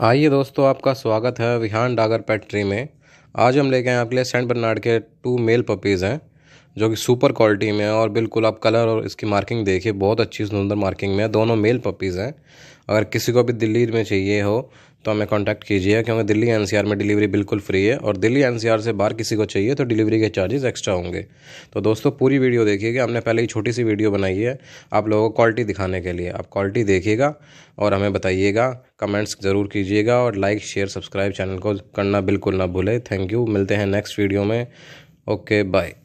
आइए दोस्तों आपका स्वागत है विहान डागर पेट में आज हम लेके आए आपके लिए सेंट बर्नार्ड के टू मेल पपीज़ हैं जो कि सुपर क्वालिटी में है और बिल्कुल आप कलर और इसकी मार्किंग देखिए बहुत अच्छी सुंदर मार्किंग में है दोनों मेल पपीज़ हैं अगर किसी को भी दिल्ली में चाहिए हो तो हमें कांटेक्ट कीजिए क्योंकि दिल्ली एनसीआर में डिलीवरी बिल्कुल फ्री है और दिल्ली एनसीआर से बाहर किसी को चाहिए तो डिलीवरी के चार्जेस एक्स्ट्रा होंगे तो दोस्तों पूरी वीडियो देखिएगा हमने पहले ही छोटी सी वीडियो बनाई है आप लोगों को क्वालिटी दिखाने के लिए आप क्वालिटी देखिएगा और हमें बताइएगा कमेंट्स ज़रूर कीजिएगा और लाइक शेयर सब्सक्राइब चैनल को करना बिल्कुल ना भूलें थैंक यू मिलते हैं नेक्स्ट वीडियो में ओके बाय